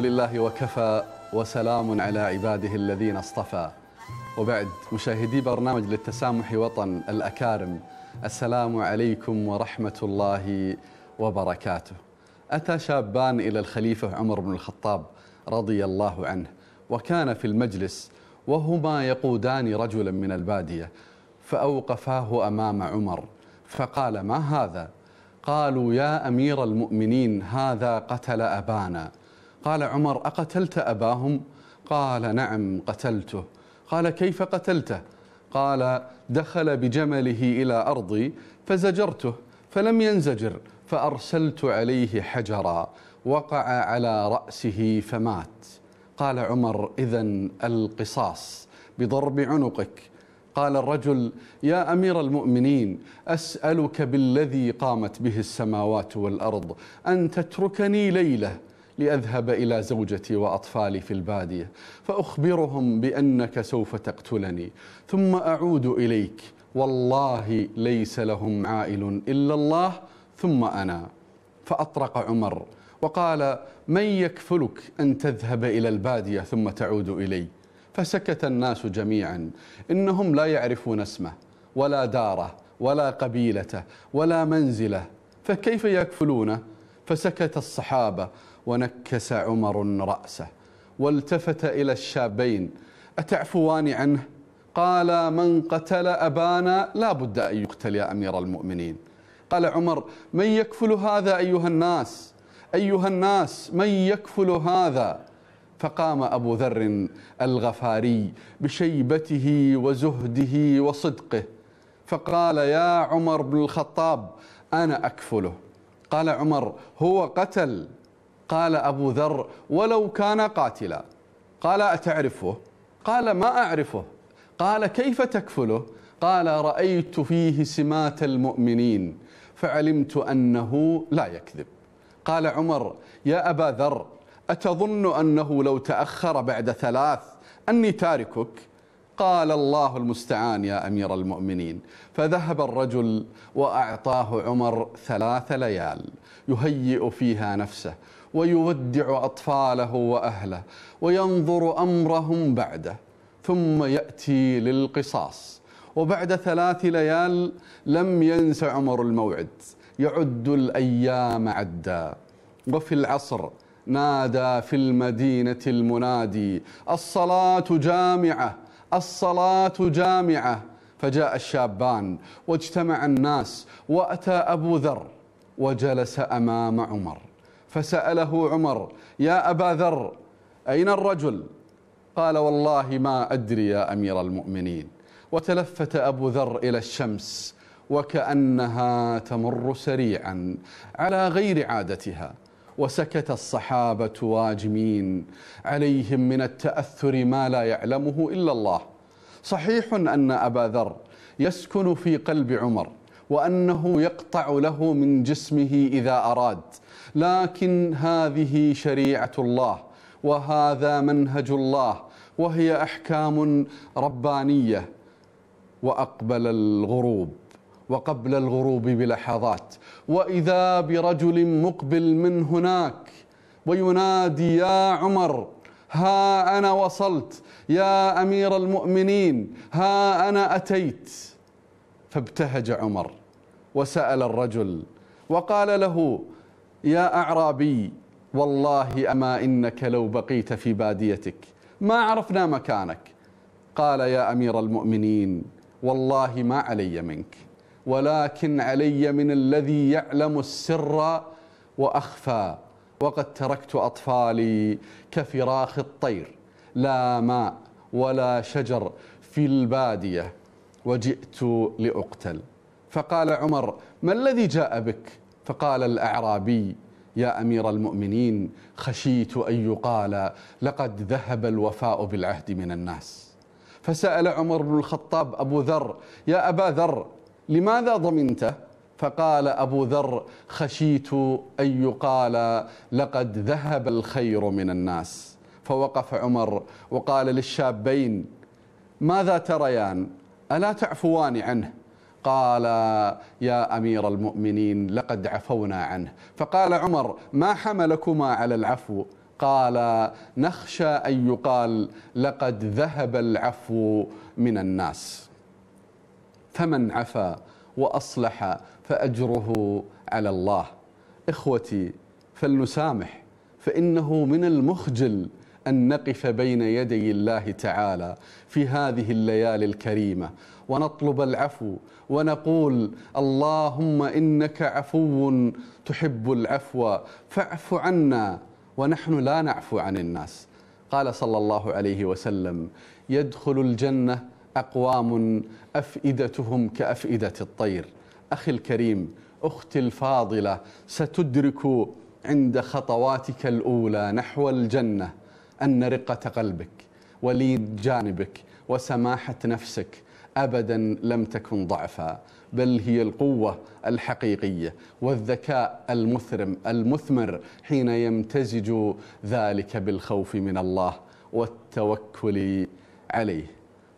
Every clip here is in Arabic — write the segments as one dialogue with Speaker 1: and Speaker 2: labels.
Speaker 1: لله وكفى وسلام على عباده الذين اصطفى وبعد مشاهدي برنامج للتسامح وطن الأكارم السلام عليكم ورحمة الله وبركاته أتى شابان إلى الخليفة عمر بن الخطاب رضي الله عنه وكان في المجلس وهما يقودان رجلا من البادية فأوقفاه أمام عمر فقال ما هذا؟ قالوا يا أمير المؤمنين هذا قتل أبانا قال عمر أقتلت أباهم قال نعم قتلته قال كيف قتلته قال دخل بجمله إلى أرضي فزجرته فلم ينزجر فأرسلت عليه حجرا وقع على رأسه فمات قال عمر إذا القصاص بضرب عنقك قال الرجل يا امير المؤمنين اسالك بالذي قامت به السماوات والارض ان تتركني ليله لأذهب إلى زوجتي وأطفالي في البادية فأخبرهم بأنك سوف تقتلني ثم أعود إليك والله ليس لهم عائل إلا الله ثم أنا فأطرق عمر وقال من يكفلك أن تذهب إلى البادية ثم تعود إلي فسكت الناس جميعا إنهم لا يعرفون اسمه ولا داره ولا قبيلته ولا منزله فكيف يكفلونه فسكت الصحابة ونكس عمر رأسه والتفت إلى الشابين أتعفوان عنه قال من قتل أبانا لا بد أن يقتل يا أمير المؤمنين قال عمر من يكفل هذا أيها الناس أيها الناس من يكفل هذا فقام أبو ذر الغفاري بشيبته وزهده وصدقه فقال يا عمر بن الخطاب أنا أكفله قال عمر هو قتل قال أبو ذر ولو كان قاتلا قال أتعرفه قال ما أعرفه قال كيف تكفله قال رأيت فيه سمات المؤمنين فعلمت أنه لا يكذب قال عمر يا أبا ذر أتظن أنه لو تأخر بعد ثلاث أني تاركك قال الله المستعان يا أمير المؤمنين فذهب الرجل وأعطاه عمر ثلاث ليال يهيئ فيها نفسه ويودع أطفاله وأهله وينظر أمرهم بعده ثم يأتي للقصاص وبعد ثلاث ليال لم ينس عمر الموعد يعد الأيام عدا وفي العصر نادى في المدينة المنادي الصلاة جامعة الصلاة جامعة فجاء الشابان واجتمع الناس وأتى أبو ذر وجلس أمام عمر فسأله عمر يا أبا ذر أين الرجل قال والله ما أدري يا أمير المؤمنين وتلفت أبو ذر إلى الشمس وكأنها تمر سريعا على غير عادتها وسكت الصحابة واجمين عليهم من التأثر ما لا يعلمه إلا الله صحيح أن أبا ذر يسكن في قلب عمر وأنه يقطع له من جسمه إذا أراد لكن هذه شريعه الله وهذا منهج الله وهي احكام ربانيه واقبل الغروب وقبل الغروب بلحظات واذا برجل مقبل من هناك وينادي يا عمر ها انا وصلت يا امير المؤمنين ها انا اتيت فابتهج عمر وسال الرجل وقال له يا أعرابي والله أما إنك لو بقيت في باديتك ما عرفنا مكانك قال يا أمير المؤمنين والله ما علي منك ولكن علي من الذي يعلم السر وأخفى وقد تركت أطفالي كفراخ الطير لا ماء ولا شجر في البادية وجئت لأقتل فقال عمر ما الذي جاء بك فقال الأعرابي يا أمير المؤمنين خشيت أن يقال لقد ذهب الوفاء بالعهد من الناس فسأل عمر بن الخطاب أبو ذر يا أبا ذر لماذا ضمنته فقال أبو ذر خشيت أن يقال لقد ذهب الخير من الناس فوقف عمر وقال للشابين ماذا تريان ألا تعفوان عنه قال يا امير المؤمنين لقد عفونا عنه فقال عمر ما حملكما على العفو قال نخشى ان يقال لقد ذهب العفو من الناس فمن عفا واصلح فاجره على الله اخوتي فلنسامح فانه من المخجل ان نقف بين يدي الله تعالى في هذه الليالي الكريمه ونطلب العفو ونقول اللهم إنك عفو تحب العفو فاعف عنا ونحن لا نعفو عن الناس قال صلى الله عليه وسلم يدخل الجنة أقوام أفئدتهم كأفئدة الطير أخي الكريم أختي الفاضلة ستدرك عند خطواتك الأولى نحو الجنة أن رقة قلبك ولين جانبك وسماحة نفسك ابدا لم تكن ضعفا بل هي القوه الحقيقيه والذكاء المثرم المثمر حين يمتزج ذلك بالخوف من الله والتوكل عليه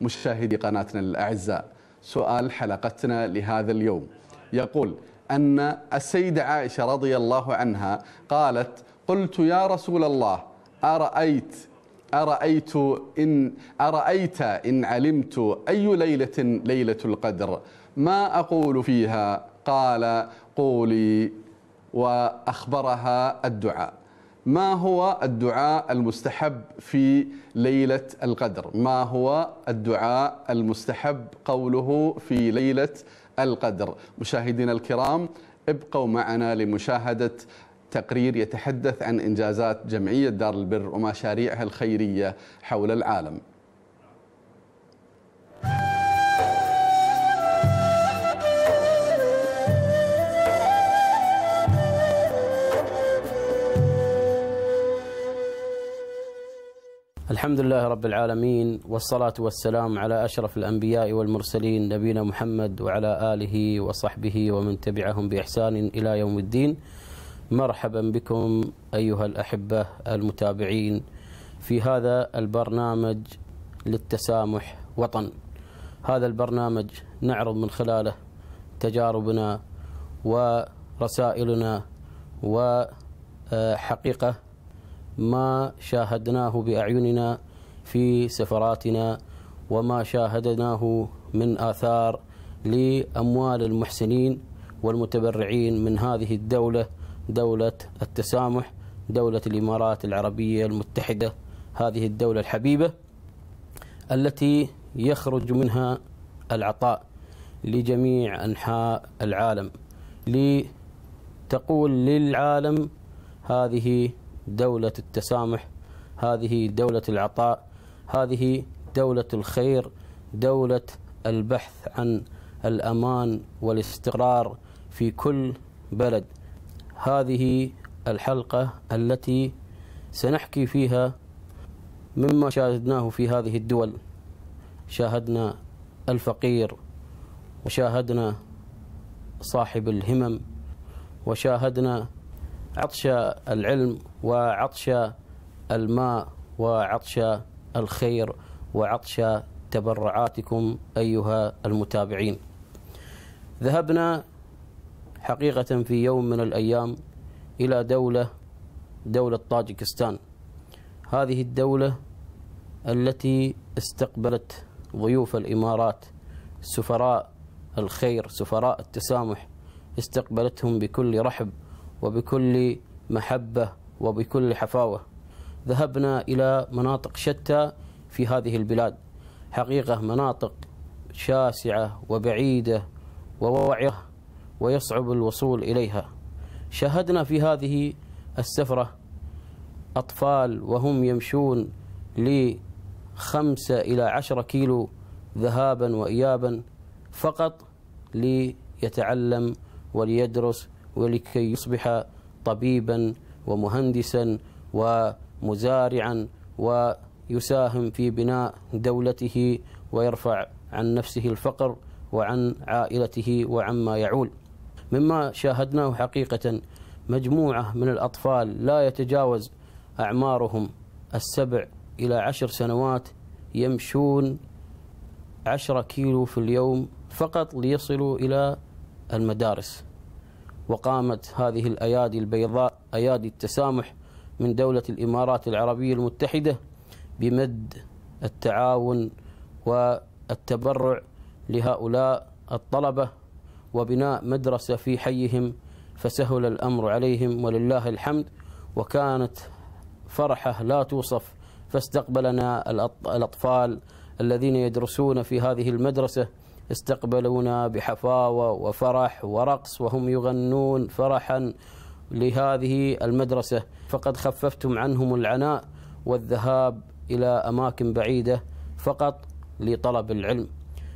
Speaker 1: مشاهدي قناتنا الاعزاء سؤال حلقتنا لهذا اليوم يقول ان السيده عائشه رضي الله عنها قالت قلت يا رسول الله ارايت أرأيت إن أرأيت إن علمت أي ليلة ليلة القدر ما أقول فيها قال قولي وأخبرها الدعاء ما هو الدعاء المستحب في ليلة القدر ما هو الدعاء المستحب قوله في ليلة القدر مشاهدينا الكرام ابقوا معنا لمشاهدة تقرير يتحدث عن إنجازات جمعية دار البر ومشاريعها الخيرية حول العالم
Speaker 2: الحمد لله رب العالمين والصلاة والسلام على أشرف الأنبياء والمرسلين نبينا محمد وعلى آله وصحبه ومن تبعهم بإحسان إلى يوم الدين مرحبا بكم ايها الاحبه المتابعين في هذا البرنامج للتسامح وطن. هذا البرنامج نعرض من خلاله تجاربنا ورسائلنا وحقيقه آه، ما شاهدناه باعيننا في سفراتنا وما شاهدناه من اثار لاموال المحسنين والمتبرعين من هذه الدوله دولة التسامح دولة الإمارات العربية المتحدة هذه الدولة الحبيبة التي يخرج منها العطاء لجميع أنحاء العالم لتقول للعالم هذه دولة التسامح هذه دولة العطاء هذه دولة الخير دولة البحث عن الأمان والاستقرار في كل بلد هذه الحلقة التي سنحكي فيها مما شاهدناه في هذه الدول شاهدنا الفقير وشاهدنا صاحب الهمم وشاهدنا عطش العلم وعطش الماء وعطش الخير وعطش تبرعاتكم ايها المتابعين ذهبنا حقيقة في يوم من الأيام إلى دولة دولة طاجكستان هذه الدولة التي استقبلت ضيوف الإمارات سفراء الخير سفراء التسامح استقبلتهم بكل رحب وبكل محبة وبكل حفاوة ذهبنا إلى مناطق شتى في هذه البلاد حقيقة مناطق شاسعة وبعيدة ووعرة ويصعب الوصول إليها شاهدنا في هذه السفرة أطفال وهم يمشون لخمسة إلى عشرة كيلو ذهابا وإيابا فقط ليتعلم وليدرس ولكي يصبح طبيبا ومهندسا ومزارعا ويساهم في بناء دولته ويرفع عن نفسه الفقر وعن عائلته وعما يعول مما شاهدناه حقيقة مجموعة من الأطفال لا يتجاوز أعمارهم السبع إلى عشر سنوات يمشون عشرة كيلو في اليوم فقط ليصلوا إلى المدارس وقامت هذه الأيادي البيضاء أيادي التسامح من دولة الإمارات العربية المتحدة بمد التعاون والتبرع لهؤلاء الطلبة وبناء مدرسة في حيهم فسهل الأمر عليهم ولله الحمد وكانت فرحة لا توصف فاستقبلنا الأطفال الذين يدرسون في هذه المدرسة استقبلونا بحفاوة وفرح ورقص وهم يغنون فرحا لهذه المدرسة فقد خففتم عنهم العناء والذهاب إلى أماكن بعيدة فقط لطلب العلم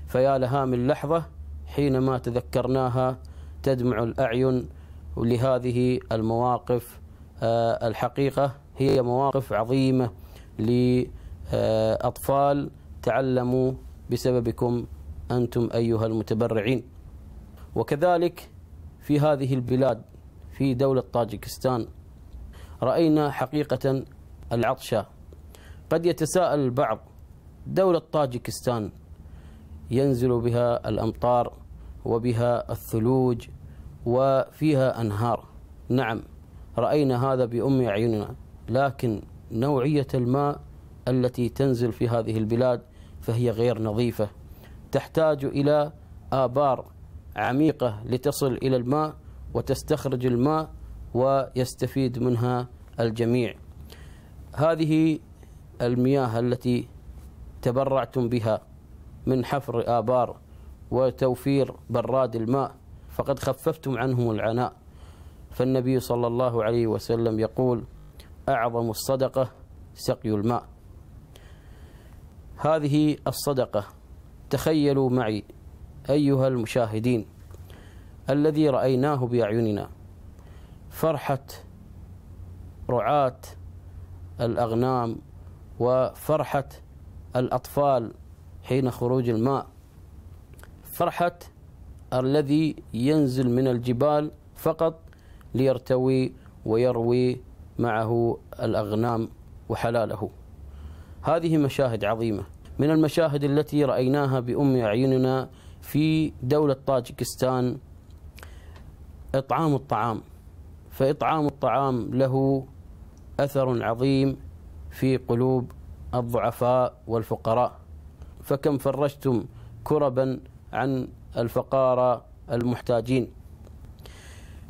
Speaker 2: فيا لها من لحظة حينما تذكرناها تدمع الأعين لهذه المواقف آه، الحقيقة هي مواقف عظيمة لأطفال تعلموا بسببكم أنتم أيها المتبرعين وكذلك في هذه البلاد في دولة طاجكستان رأينا حقيقة العطشة قد يتساءل البعض دولة طاجكستان ينزل بها الأمطار وبها الثلوج وفيها أنهار نعم رأينا هذا بأم أعيننا لكن نوعية الماء التي تنزل في هذه البلاد فهي غير نظيفة تحتاج إلى آبار عميقة لتصل إلى الماء وتستخرج الماء ويستفيد منها الجميع هذه المياه التي تبرعتم بها من حفر آبار وتوفير براد الماء فقد خففتم عنهم العناء فالنبي صلى الله عليه وسلم يقول أعظم الصدقة سقي الماء هذه الصدقة تخيلوا معي أيها المشاهدين الذي رأيناه بأعيننا فرحة رعاة الأغنام وفرحة الأطفال حين خروج الماء فرحة الذي ينزل من الجبال فقط ليرتوي ويروي معه الأغنام وحلاله هذه مشاهد عظيمة من المشاهد التي رأيناها بأم أعيننا في دولة طاجكستان إطعام الطعام فإطعام الطعام له أثر عظيم في قلوب الضعفاء والفقراء فكم فرجتم كربا عن الفقارى المحتاجين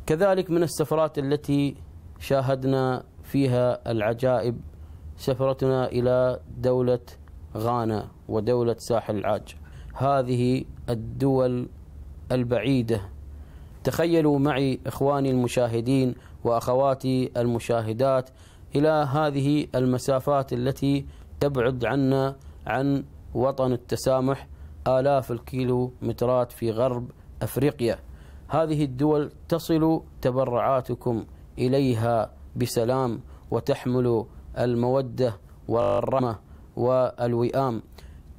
Speaker 2: كذلك من السفرات التي شاهدنا فيها العجائب سفرتنا إلى دولة غانا ودولة ساحل العاج هذه الدول البعيدة تخيلوا معي إخواني المشاهدين وأخواتي المشاهدات إلى هذه المسافات التي تبعد عنا عن وطن التسامح آلاف الكيلومترات في غرب أفريقيا هذه الدول تصل تبرعاتكم إليها بسلام وتحمل المودة والرحمة والوئام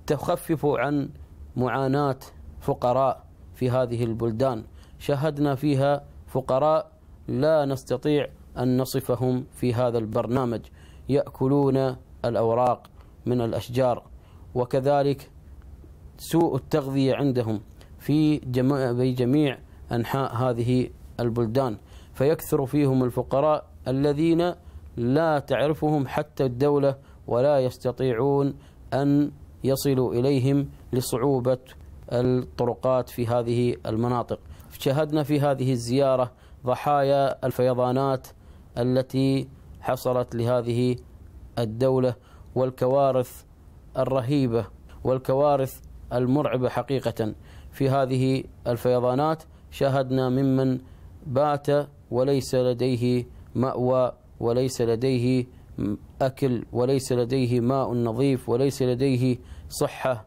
Speaker 2: تخفف عن معاناة فقراء في هذه البلدان شاهدنا فيها فقراء لا نستطيع أن نصفهم في هذا البرنامج يأكلون الأوراق من الأشجار وكذلك سوء التغذية عندهم في جميع, في جميع أنحاء هذه البلدان فيكثر فيهم الفقراء الذين لا تعرفهم حتى الدولة ولا يستطيعون أن يصلوا إليهم لصعوبة الطرقات في هذه المناطق شاهدنا في هذه الزيارة ضحايا الفيضانات التي حصلت لهذه الدولة والكوارث الرهيبة والكوارث المرعبة حقيقة في هذه الفيضانات شاهدنا ممن بات وليس لديه مأوى وليس لديه أكل وليس لديه ماء نظيف وليس لديه صحة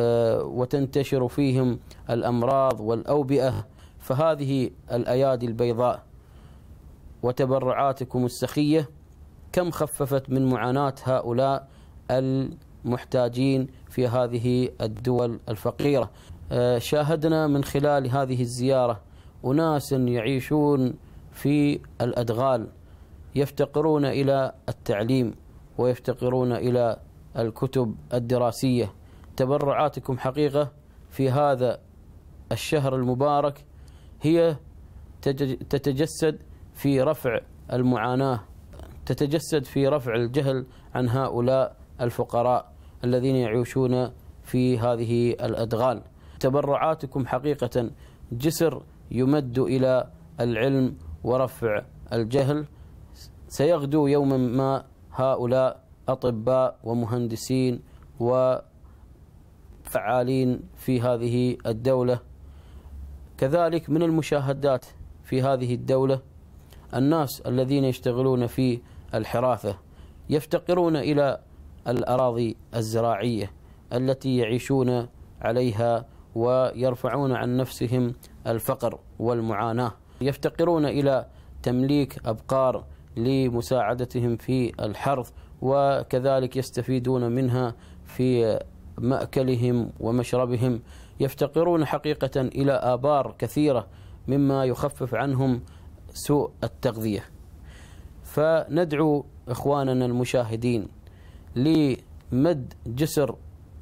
Speaker 2: آه، وتنتشر فيهم الأمراض والأوبئة فهذه الأيادي البيضاء وتبرعاتكم السخية كم خففت من معاناة هؤلاء محتاجين في هذه الدول الفقيرة آه، شاهدنا من خلال هذه الزيارة أناس يعيشون في الأدغال يفتقرون إلى التعليم ويفتقرون إلى الكتب الدراسية تبرعاتكم حقيقة في هذا الشهر المبارك هي تتجسد في رفع المعاناة تتجسد في رفع الجهل عن هؤلاء الفقراء الذين يعيشون في هذه الأدغال تبرعاتكم حقيقة جسر يمد إلى العلم ورفع الجهل سيغدو يوما ما هؤلاء أطباء ومهندسين وفعالين في هذه الدولة كذلك من المشاهدات في هذه الدولة الناس الذين يشتغلون في الحراثة يفتقرون إلى الأراضي الزراعية التي يعيشون عليها ويرفعون عن نفسهم الفقر والمعاناة يفتقرون إلى تمليك أبقار لمساعدتهم في الحرث وكذلك يستفيدون منها في مأكلهم ومشربهم يفتقرون حقيقة إلى آبار كثيرة مما يخفف عنهم سوء التغذية فندعو إخواننا المشاهدين لمد جسر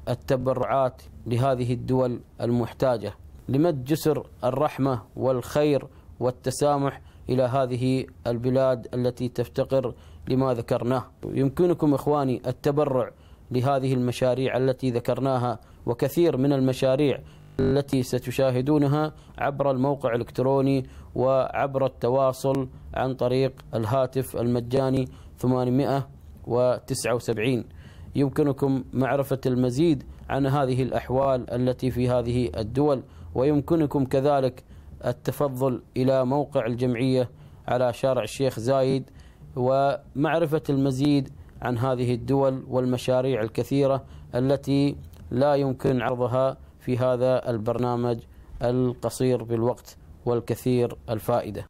Speaker 2: التبرعات لهذه الدول المحتاجه لمد جسر الرحمه والخير والتسامح الى هذه البلاد التي تفتقر لما ذكرناه يمكنكم اخواني التبرع لهذه المشاريع التي ذكرناها وكثير من المشاريع التي ستشاهدونها عبر الموقع الالكتروني وعبر التواصل عن طريق الهاتف المجاني 800 179 يمكنكم معرفة المزيد عن هذه الأحوال التي في هذه الدول ويمكنكم كذلك التفضل إلى موقع الجمعية على شارع الشيخ زايد ومعرفة المزيد عن هذه الدول والمشاريع الكثيرة التي لا يمكن عرضها في هذا البرنامج القصير بالوقت والكثير الفائده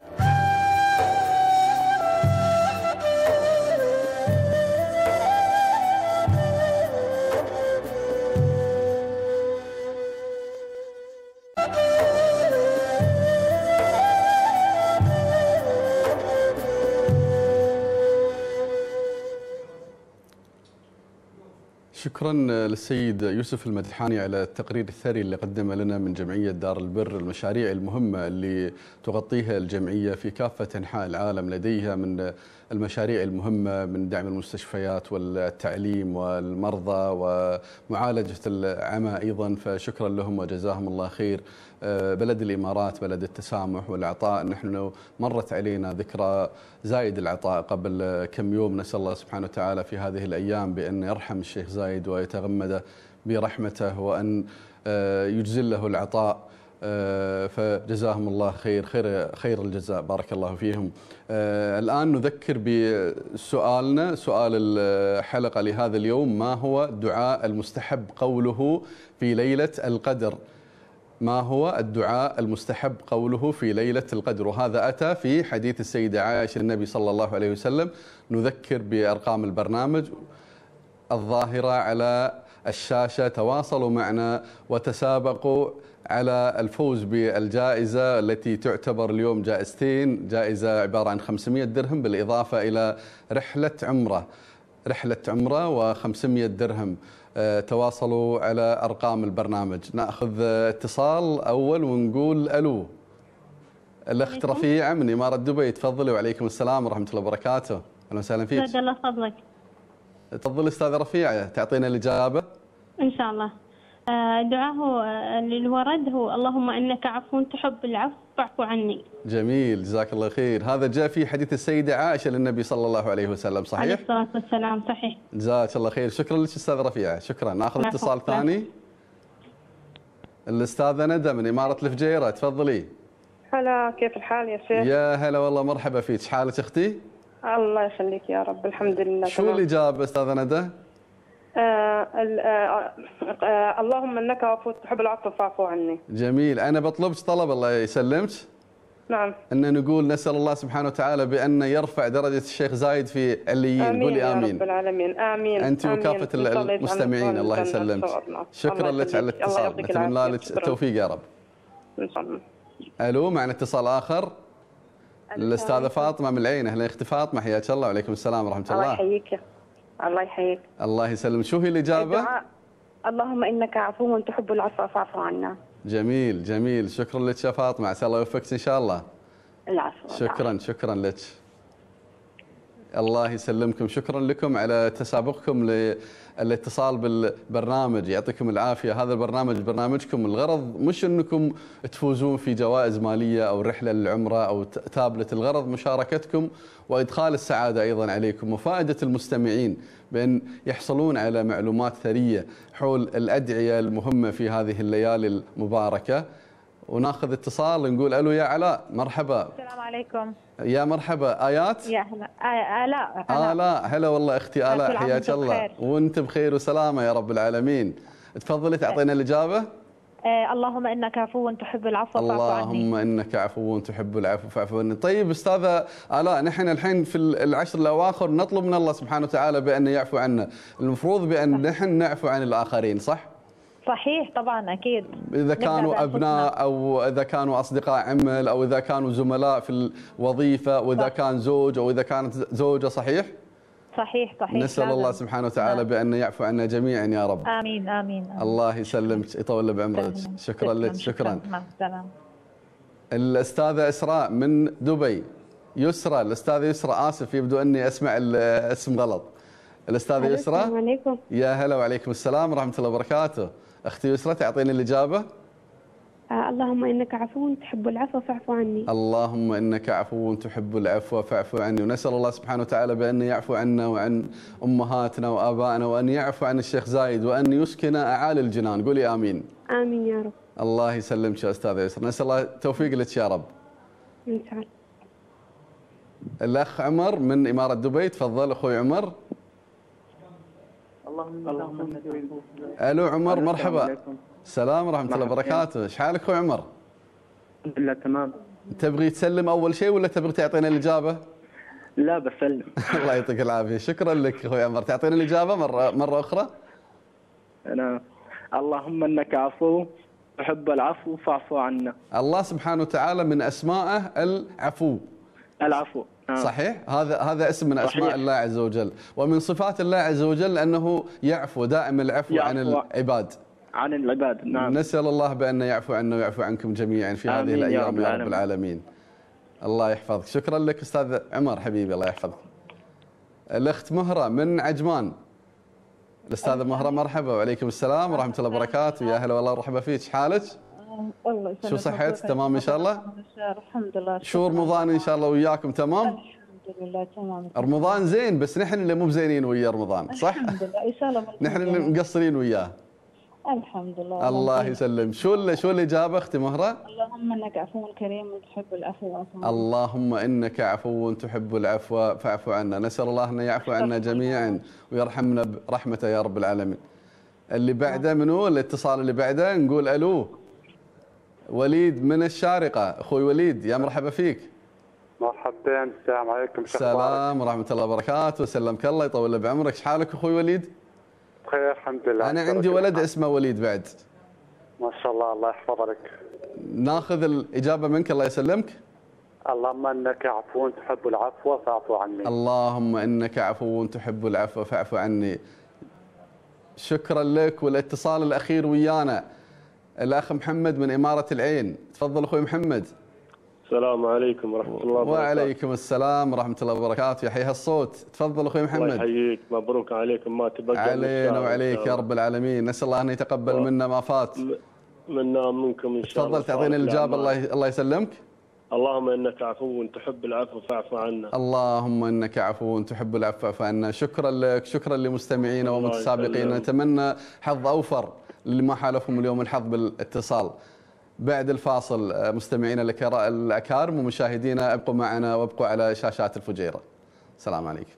Speaker 1: شكرا للسيد يوسف المدحاني على التقرير الثري اللي قدمه لنا من جمعية دار البر المشاريع المهمة اللي تغطيها الجمعية في كافة أنحاء العالم لديها من المشاريع المهمة من دعم المستشفيات والتعليم والمرضى ومعالجة العمى أيضا فشكرا لهم وجزاهم الله خير آه، بلد الإمارات بلد التسامح والعطاء نحن مرت علينا ذكرى زايد العطاء قبل كم يوم نسأل الله سبحانه وتعالى في هذه الأيام بأن يرحم الشيخ زايد ويتغمد برحمته وأن آه، يجزل له العطاء آه، فجزاهم الله خير خير خير الجزاء بارك الله فيهم الآن نذكر بسؤالنا سؤال الحلقة لهذا اليوم ما هو الدعاء المستحب قوله في ليلة القدر ما هو الدعاء المستحب قوله في ليلة القدر وهذا أتى في حديث السيدة عائشة النبي صلى الله عليه وسلم نذكر بأرقام البرنامج الظاهرة على الشاشة تواصلوا معنا وتسابقوا على الفوز بالجائزة التي تعتبر اليوم جائزتين جائزة عبارة عن 500 درهم بالإضافة إلى رحلة عمرة رحلة عمرة و500 درهم تواصلوا على ارقام البرنامج ناخذ اتصال اول ونقول الو الاخت رفيعه من اماره دبي تفضلي وعليكم السلام ورحمه الله وبركاته اهلا وسهلا فيك الله فضلك تفضلي استاذه رفيعه تعطينا الاجابه
Speaker 2: ان شاء الله آه، دعاه آه، للورد هو اللهم انك عفو تحب العفو فاعف عني.
Speaker 1: جميل جزاك الله خير، هذا جاء في حديث السيده عائشه للنبي صلى الله عليه وسلم صحيح؟ عليه
Speaker 2: الصلاه والسلام صحيح.
Speaker 1: جزاك الله خير، شكرا لك استاذ رفيعه، شكرا، ناخذ اتصال ثاني. الاستاذه ندى من اماره الفجيره تفضلي.
Speaker 2: هلا كيف الحال يا شيخ؟
Speaker 1: يا هلا والله مرحبا فيك، حالك اختي؟
Speaker 2: الله يخليك يا رب الحمد لله شو
Speaker 1: الاجابه استاذه ندى؟
Speaker 2: آه، آه، آه، اللهم انك عفو تحب العفو فاعفو عني.
Speaker 1: جميل، انا بطلبك طلب الله يسلمك. نعم. ان نقول نسال الله سبحانه وتعالى بان يرفع درجه الشيخ زايد في عليين، قولي امين. امين يا رب العالمين، امين. انت وكافه المستمعين الله يسلمك. شكرا لك على الاتصال، نتمنى لك التوفيق يا رب. ان الو معنا اتصال اخر. الاستاذه فاطمه من العين، اهلا اختي فاطمه حياك الله وعليكم السلام ورحمه الله. الله يحييك. الله يحييك الله يسلمك شو هي الإجابة؟ الدعاء. اللهم إنك عفو تحب العفو فاعف عنا جميل جميل شكرا لك يا فاطمة عسى الله يوفقك إن شاء الله العفو شكرا شكرا لك الله يسلمكم شكرا لكم على تسابقكم للاتصال بالبرنامج يعطيكم العافيه هذا البرنامج برنامجكم الغرض مش انكم تفوزون في جوائز ماليه او رحله للعمره او تابلت الغرض مشاركتكم وادخال السعاده ايضا عليكم وفائده المستمعين بان يحصلون على معلومات ثريه حول الادعيه المهمه في هذه الليالي المباركه وناخذ اتصال نقول الو يا علاء مرحبا
Speaker 2: السلام عليكم
Speaker 1: يا مرحبا ايات يا هلا الاء الاء هلا والله اختي الاء حياك الله وانت بخير وسلامه يا رب العالمين تفضلي تعطينا الاجابه آه، اللهم انك عفو
Speaker 2: تحب العفو اللهم
Speaker 1: عني. انك عفو تحب العفو فاعف عني طيب استاذه الاء نحن الحين في العشر الاواخر نطلب من الله سبحانه وتعالى بان يعفو عنا المفروض بان نحن نعفو عن الاخرين صح صحيح طبعا اكيد اذا كانوا ابناء او اذا كانوا اصدقاء عمل او اذا كانوا زملاء في الوظيفه واذا صح. كان زوج او اذا كانت زوجه صحيح صحيح صحيح نسال الله سبحانه وتعالى نعم. بان يعفو عنا جميعا يا رب امين امين, آمين. الله يسلمك يطول بعمرك شكرا لك شكرا مع السلامه الاستاذه اسراء من دبي يسرى الاستاذه يسرى اسف يبدو اني اسمع الاسم غلط الاستاذه يسرى السلام عليكم يا هلا وعليكم السلام ورحمه الله وبركاته اختي يسرى تعطيني الاجابه
Speaker 2: آه، اللهم انك عفو تحب العفو فاعف عني
Speaker 1: اللهم انك عفو تحب العفو فاعف عني ونسال الله سبحانه وتعالى بان يعفو عنا وعن امهاتنا وابائنا وان يعفو عن الشيخ زايد وان يسكن اعالي الجنان قولي امين
Speaker 2: امين يا رب
Speaker 1: الله يسلمك يا استاذه يسرى نسال الله التوفيق لك يا رب ان شاء الله الاخ عمر من اماره دبي تفضل اخوي عمر
Speaker 2: اللهم الو
Speaker 1: عمر مرحبا السلام ورحمه الله وبركاته ايش حالك اخوي عمر الحمد لله تمام تبغي تسلم اول شيء ولا تبغي تعطينا الاجابه لا بسلم الله يعطيك العافيه شكرا لك اخوي عمر تعطينا الاجابه مره مره اخرى انا اللهم انك عفو تحب العفو فاعفو عنا الله سبحانه وتعالى من اسمائه العفو العفو آه. صحيح هذا هذا اسم من اسماء صحيح. الله عز وجل ومن صفات الله عز وجل انه يعفو دائم العفو يعفو. عن العباد عن العباد نعم نسال الله بان يعفو عنا ويعفو عنكم جميعا في هذه الايام يا رب العالمين الله يحفظك شكرا لك استاذ عمر حبيبي الله يحفظك الاخت مهره من عجمان الاستاذه مهره مرحبا وعليكم السلام ورحمه الله وبركاته يا هلا والله مرحبا فيك حالك
Speaker 2: الله يسلمك شو صحتك تمام ان شاء الله؟ الحمد لله شو
Speaker 1: رمضان ان شاء الله وياكم تمام؟
Speaker 2: الحمد لله تمام
Speaker 1: رمضان زين بس نحن اللي مو بزينين ويا رمضان صح؟ الحمد
Speaker 2: لله ان شاء الله نحن اللي
Speaker 1: مقصرين وياه الحمد لله الله يسلم شو اللي شو اللي جاب اختي مهره؟ اللهم انك عفو كريم تحب العفو اللهم انك عفو تحب العفو فاعف عنا نسال الله ان يعفو عنا جميعا ويرحمنا برحمته يا رب العالمين اللي بعده نعم. منو الاتصال اللي بعده نقول الو وليد من الشارقة أخوي وليد يا مرحبا فيك مرحبتين السلام عليكم السلام ورحمة الله وبركاته وسلمك الله يطول بعمرك شحالك أخوي وليد بخير الحمد لله أنا عندي ولد اسمه وليد بعد ما شاء الله الله يحفظ لك ناخذ الإجابة منك الله يسلمك اللهم انك عفو تحب العفو
Speaker 2: فاعف عني
Speaker 1: اللهم انك عفو تحب العفو فاعف عني شكرا لك والاتصال الاخير ويانا الأخ محمد من إمارة العين تفضل أخوي محمد
Speaker 2: السلام عليكم ورحمة الله وبركاته وعليكم
Speaker 1: السلام ورحمة الله وبركاته يحييها الصوت تفضل أخوي محمد الله يحييك
Speaker 2: مبروك عليكم ما تبقى علينا وعليك يا رب
Speaker 1: العالمين نسأل الله أن يتقبل و... منا ما فات
Speaker 2: منا منكم إن شاء الله تفضل تعطينا الجاب الله
Speaker 1: الله يسلمك
Speaker 2: اللهم انك عفو تحب العفو فاعف عنا
Speaker 1: اللهم انك عفو تحب العفو فاعف عنا شكرا لك شكرا لمستمعينا ومتسابقينا نتمنى حظ اوفر اللي ما حالفهم اليوم الحظ بالاتصال بعد الفاصل آه، مستمعينا الأكارم ومشاهدينا ابقوا معنا وابقوا على شاشات الفجيرة السلام عليكم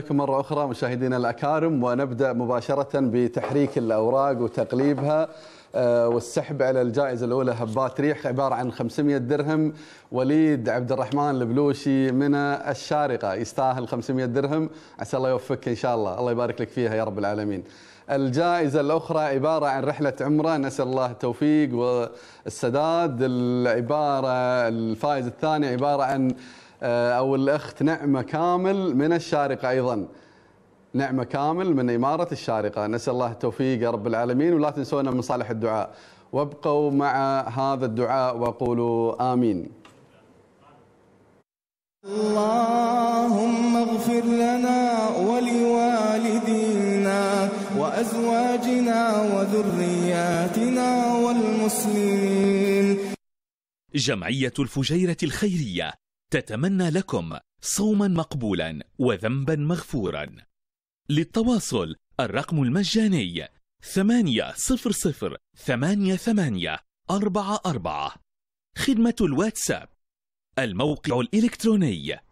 Speaker 1: لكم مرة أخرى مشاهدينا الأكارم ونبدأ مباشرة بتحريك الأوراق وتقليبها آه، والسحب على الجائزة الأولى هبات ريح عبارة عن 500 درهم وليد عبد الرحمن البلوشي من الشارقة يستاهل 500 درهم عسى الله يوفقك إن شاء الله الله يبارك لك فيها يا رب العالمين الجائزة الأخرى عبارة عن رحلة عمرة نسأل الله التوفيق والسداد العبارة الفائز الثاني عبارة عن آه، او الاخت نعمه كامل من الشارقه ايضا نعمه كامل من اماره الشارقه نسال الله التوفيق يا رب العالمين ولا تنسونا من صالح الدعاء وابقوا مع هذا الدعاء وقولوا امين اللهم
Speaker 2: اغفر لنا ولوالدينا وازواجنا وذرياتنا والمسلمين
Speaker 1: جمعيه الفجيره الخيريه تتمنى لكم صوما مقبولا وذنبا مغفورا للتواصل الرقم المجاني ثمانية ثمانية صفر صفر ثمانية أربعة أربعة خدمة الواتساب الموقع الإلكتروني